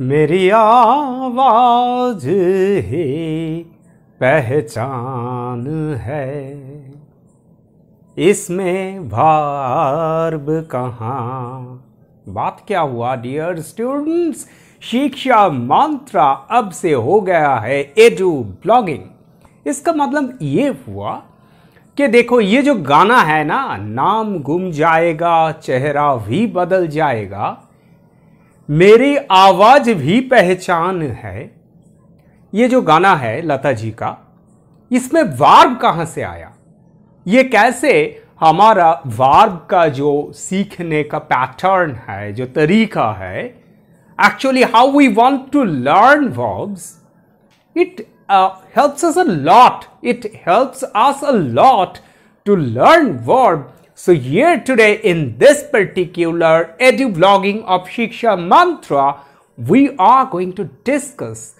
मेरी आवाज ही पहचान है इसमें भार्ब कहाँ बात क्या हुआ डियर स्टूडेंट्स शिक्षा मंत्रा अब से हो गया है एडू ब्लॉगिंग इसका मतलब ये हुआ कि देखो ये जो गाना है ना नाम गुम जाएगा चेहरा भी बदल जाएगा मेरी आवाज भी पहचान है ये जो गाना है लता जी का इसमें वार्ब कहां से आया ये कैसे हमारा वार्ब का जो सीखने का पैटर्न है जो तरीका है actually how we want to learn verbs it helps us a lot it helps us a lot to learn verb So here today in this particular edu vlogging of Shiksha Mantra, we are going to discuss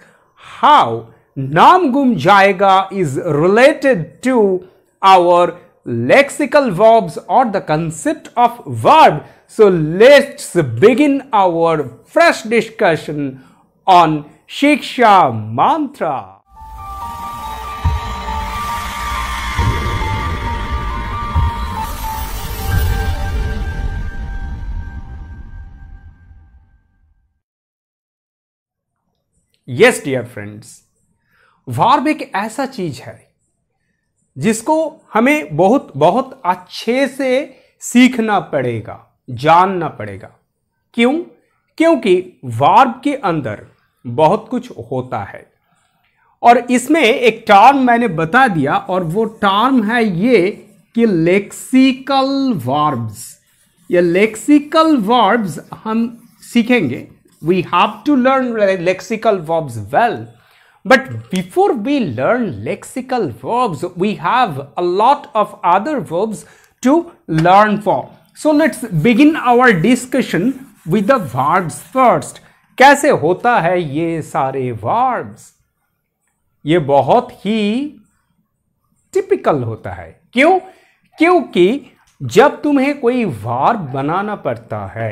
how Namgum Jaiga is related to our lexical verbs or the concept of verb. So let's begin our fresh discussion on Shiksha Mantra. Yes dear friends verb एक ऐसा चीज है जिसको हमें बहुत बहुत अच्छे से सीखना पड़ेगा जानना पड़ेगा क्यों क्योंकि वार्ब के अंदर बहुत कुछ होता है और इसमें एक टर्म मैंने बता दिया और वो टर्म है ये कि लेक्सिकल वार्ब्स ये लेक्सिकल वार्ब्स हम सीखेंगे We have to learn lexical verbs well. But before we learn lexical verbs, we have a lot of other verbs to learn for. So let's begin our discussion with the verbs first. कैसे होता है ये सारे verbs ये बहुत ही typical होता है क्यों क्योंकि जब तुम्हें कोई वर्ब बनाना पड़ता है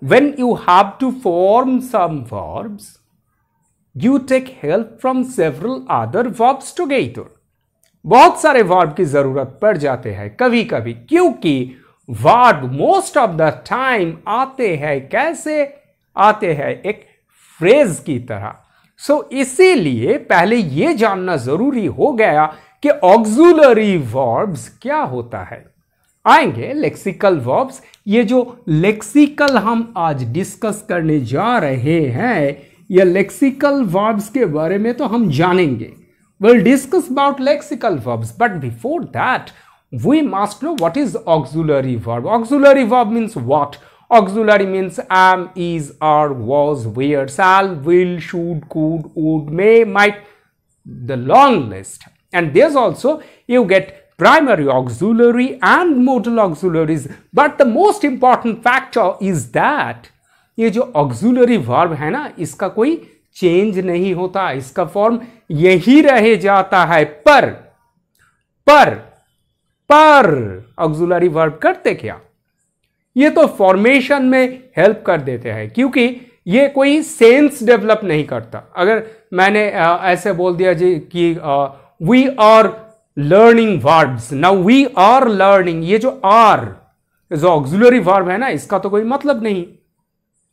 when you have to form some verbs, you take help from several other verbs together. बहुत सारे वर्ब की जरूरत पड़ जाते हैं कभी कभी क्योंकि verb most of the time आते हैं कैसे आते हैं एक फ्रेज की तरह सो so, इसीलिए पहले यह जानना जरूरी हो गया कि ऑक्सिलरी वर्ब्स क्या होता है आएंगे लेक्सिकल वर्ब्स ये जो लेक्सिकल हम आज डिस्कस करने जा रहे हैं ये लेक्सिकल वर्ब्स के बारे में तो हम जानेंगे will discuss about lexical verbs but before that we must know what is auxiliary verb auxiliary verb means what auxiliary means am is are was were shall will should could would may might the long list and there's also you get primary auxiliary and modal auxiliaries. But the most important factor is that ये जो auxiliary verb है ना इसका कोई change नहीं होता इसका form यही रह जाता है पर पर पर ऑक्सिलरी वर्ब करते क्या ये तो फॉर्मेशन में हेल्प कर देते हैं क्योंकि ये कोई सेंस डेवलप नहीं करता अगर मैंने आ, ऐसे बोल दिया जी कि we are learning verbs now we are learning ये जो आर जो ऑक्सुलरी वर्ब है ना इसका तो कोई मतलब नहीं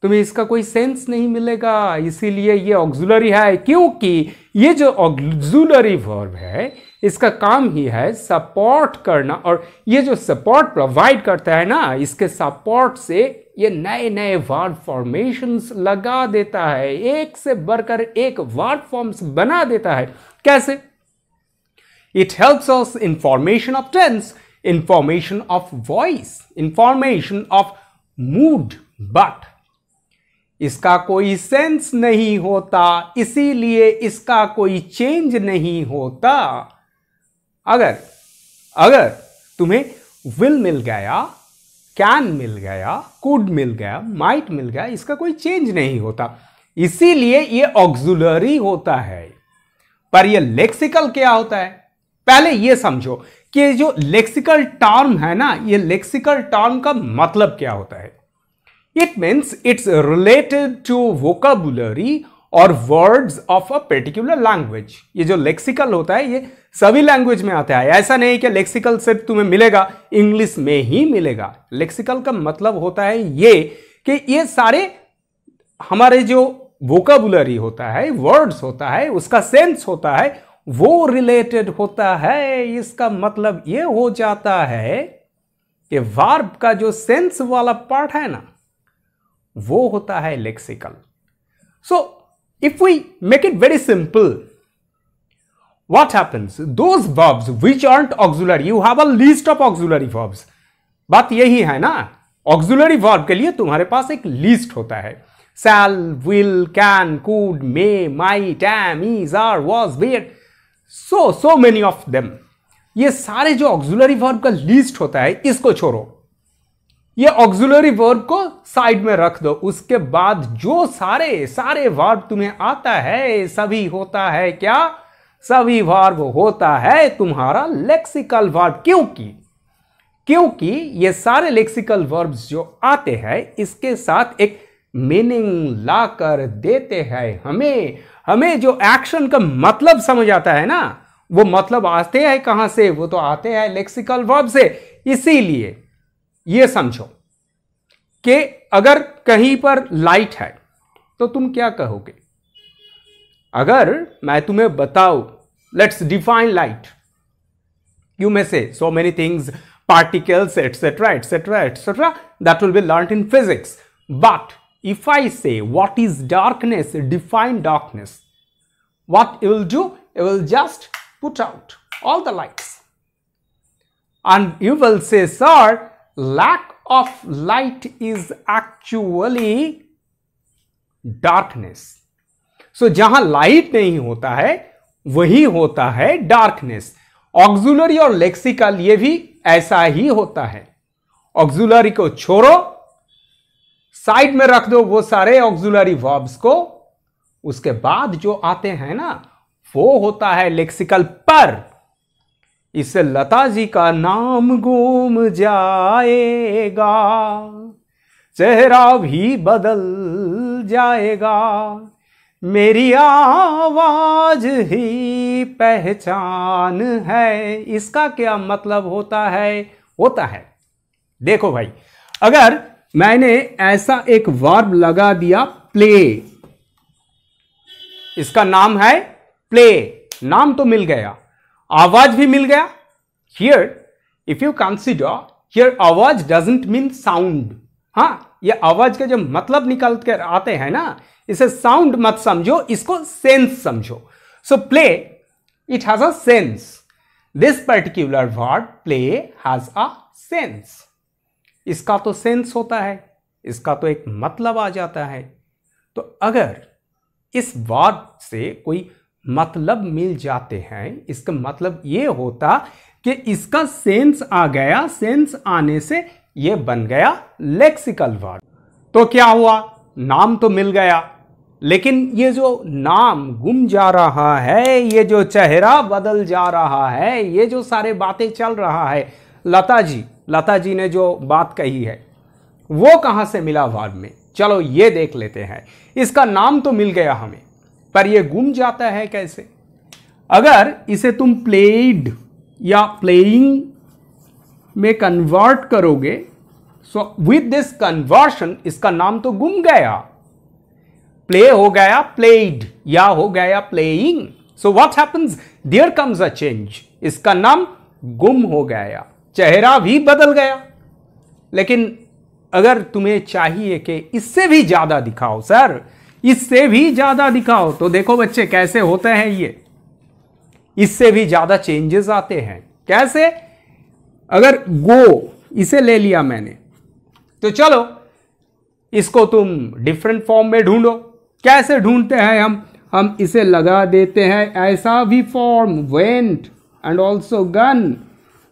तुम्हें इसका कोई सेंस नहीं मिलेगा इसीलिए ये ऑक्सुलरी है क्योंकि ये जो ऑक्सुलरी वर्ब है इसका काम ही है सपोर्ट करना और ये जो सपोर्ट प्रोवाइड करता है ना इसके सपोर्ट से ये नए नए वर्ड फॉर्मेशंस लगा देता है एक से बढ़कर एक वर्ड फॉर्म्स बना देता है कैसे It helps us in formation of tense, in formation of voice, in formation of mood, but इसका कोई सेंस नहीं होता इसीलिए इसका कोई चेंज नहीं होता अगर अगर तुम्हें विल मिल गया कैन मिल गया कुड मिल गया माइट मिल गया इसका कोई चेंज नहीं होता इसीलिए ये ऑक्जुलरी होता है पर ये लेक्सिकल क्या होता है पहले ये समझो कि जो लेक्सिकल टर्म है ना ये लेक्सिकल टर्म का मतलब क्या होता है it means it's related to vocabulary और words of a particular language ये जो लेक्सिकल होता है ये सभी लैंग्वेज में आता है ऐसा नहीं कि लेक्सिकल सिर्फ तुम्हें मिलेगा इंग्लिश में ही मिलेगा लेक्सिकल का मतलब होता है ये कि ये सारे हमारे जो वोकाबुलरी होता है वर्ड्स होता है उसका सेंस होता है वो रिलेटेड होता है इसका मतलब ये हो जाता है कि वार्ब का जो सेंस वाला पार्ट है ना वो होता है lexical so if we make it very simple what happens those verbs which are auxiliary you have a list of auxiliary verbs बात यही है ना ऑक्जुलरी वर्ब के लिए तुम्हारे पास एक लिस्ट होता है shall will can could may might am is are was were so so many of them ये सारे जो ऑक्जुलरी वर्ब का लिस्ट होता है इसको छोड़ो ये ऑक्जुलरी वर्ब को साइड में रख दो उसके बाद जो सारे सारे वर्ब तुम्हें आता है सभी होता है क्या सभी वर्ब होता है तुम्हारा लेक्सिकल वर्ब क्योंकि क्योंकि ये सारे लेक्सिकल वर्ब्स जो आते हैं इसके साथ एक मीनिंग ला कर देते हैं हमें हमें जो एक्शन का मतलब समझ आता है ना वो मतलब आते हैं कहां से वो तो आते हैं लेक्सिकल वर्ब से इसीलिए ये समझो कि अगर कहीं पर लाइट है तो तुम क्या कहोगे अगर मैं तुम्हें बताऊ let's define light you may say so many things particles etcetera etcetera etcetera that will be learn in physics but if I say what is darkness, define darkness, what it will do, it will just put out all the lights. And you will say, sir, lack of light is actually darkness. so, jahan light nahi hota hai wahi hota hai darkness auxiliary or lexical ye bhi aisa hi hota hai auxiliary ko choro side में रख दो वो सारे auxiliary verbs को उसके बाद जो आते हैं ना वो होता है लेक्सिकल पर इससे लता जी का नाम घूम जाएगा चेहरा भी बदल जाएगा मेरी आवाज ही पहचान है इसका क्या मतलब होता है होता है देखो भाई अगर मैंने ऐसा एक वर्ब लगा दिया प्ले इसका नाम है प्ले नाम तो मिल गया आवाज भी मिल गया here if you consider here आवाज डजेंट मीन साउंड हाँ ये आवाज का जो मतलब निकल कर आते हैं ना इसे साउंड मत समझो इसको सेंस समझो so play it has a sense this particular word play has a sense इसका तो सेंस होता है इसका तो एक मतलब आ जाता है तो अगर इस वाद से कोई मतलब मिल जाते हैं इसका मतलब ये होता कि इसका सेंस आ गया सेंस आने से ये बन गया लेक्सिकल वर्ड तो क्या हुआ नाम तो मिल गया लेकिन ये जो नाम गुम जा रहा है ये जो चेहरा बदल जा रहा है ये जो सारे बातें चल रहा है लता जी लता जी ने जो बात कही है वो कहाँ से मिला बाद में चलो ये देख लेते हैं इसका नाम तो मिल गया हमें पर ये गुम जाता है कैसे अगर इसे तुम प्लेड या प्लेइंग में कन्वर्ट करोगे सो विथ दिस कन्वर्शन इसका नाम तो गुम गया प्ले हो गया प्लेड या हो गया playing so what happens there comes a change इसका नाम गुम हो गया चेहरा भी बदल गया लेकिन अगर तुम्हें चाहिए कि इससे भी ज़्यादा दिखाओ सर इससे भी ज़्यादा दिखाओ तो देखो बच्चे कैसे होते हैं ये इससे भी ज़्यादा चेंजेस आते हैं कैसे अगर गो इसे ले लिया मैंने तो चलो इसको तुम डिफरेंट फॉर्म में ढूंढो कैसे ढूंढते हैं हम हम इसे लगा देते हैं ऐसा भी form went and also gone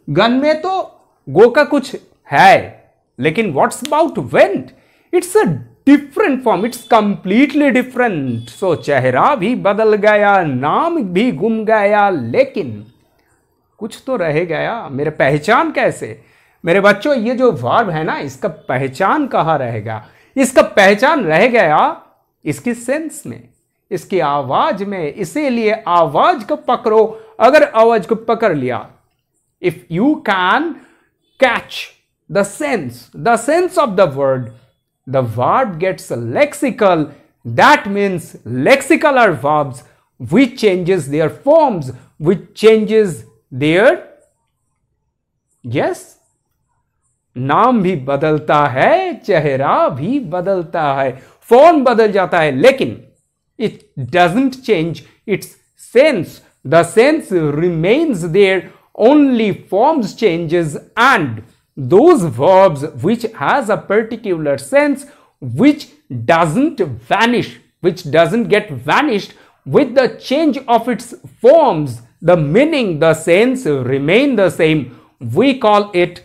gone में तो गो का कुछ है लेकिन what's about went it's a different form it's completely different so चेहरा भी बदल गया नाम भी गुम गया लेकिन कुछ तो रह गया मेरे पहचान कैसे मेरे बच्चों ये जो वर्ब है ना इसका पहचान कहाँ रहेगा इसका पहचान रह गया इसकी सेंस में इसकी आवाज में इसीलिए आवाज को पकड़ो अगर आवाज को पकड़ लिया if you can catch the sense the sense of the word the verb gets lexical that means lexical verbs which changes their forms which changes their yes naam bhi badalta hai chehra bhi badalta hai form badal jata hai lekin it doesn't change its sense the sense remains there only forms changes and those verbs which has a particular sense which doesn't vanish which doesn't get vanished with the change of its forms the meaning the sense remain the same we call it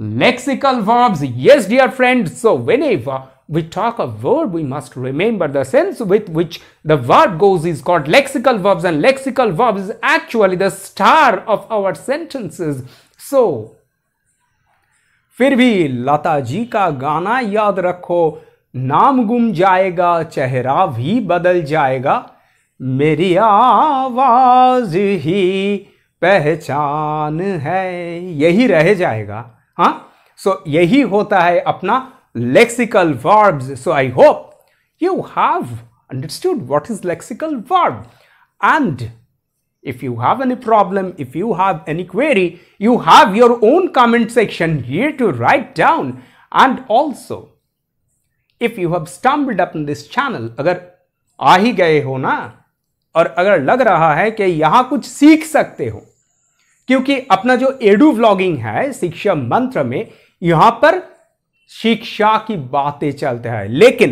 lexical verbs yes dear friends so whenever we talk of verb, we must remember the sense with which the verb goes is called lexical verbs and lexical verbs is actually the star of our sentences. So, फिर भी लता जी का गाना याद रखो नाम गुम जाएगा चेहरा भी बदल जाएगा मेरी आवाज ही पहचान है यही रह जाएगा हाँ सो so, यही होता है अपना lexical verbs. So I hope you have understood what is lexical verb and if you have any problem, if you have any query, you have your own comment section here to write down. And also, if you have stumbled up in this channel, agar aa hi gaye ho na और अगर लग रहा है कि यहाँ कुछ सीख सकते हो क्योंकि अपना जो एडू व्लॉगिंग है शिक्षा मंत्र में यहाँ पर शिक्षा की बातें चलते हैं लेकिन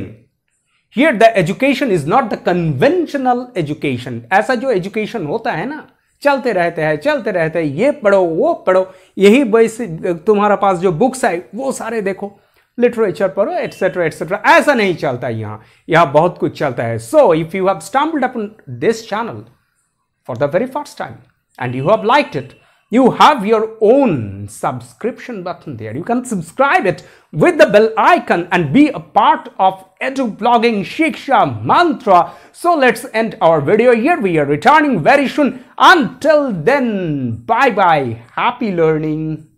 here the education is not the conventional education ऐसा जो एजुकेशन होता है ना चलते रहते हैं चलते रहते हैं ये पढ़ो वो पढ़ो यही वैसे तुम्हारा पास जो बुक्स आए वो सारे देखो लिटरेचर पढ़ो एटसेट्रा एटसेट्रा ऐसा नहीं चलता यहां यहां बहुत कुछ चलता है so if you have stumbled upon this channel for the very first time and you have liked it you have your own subscription button there. You can subscribe it with the bell icon and be a part of Edu Blogging Shiksha Mantra. So let's end our video here. We are returning very soon. Until then, bye bye. Happy learning.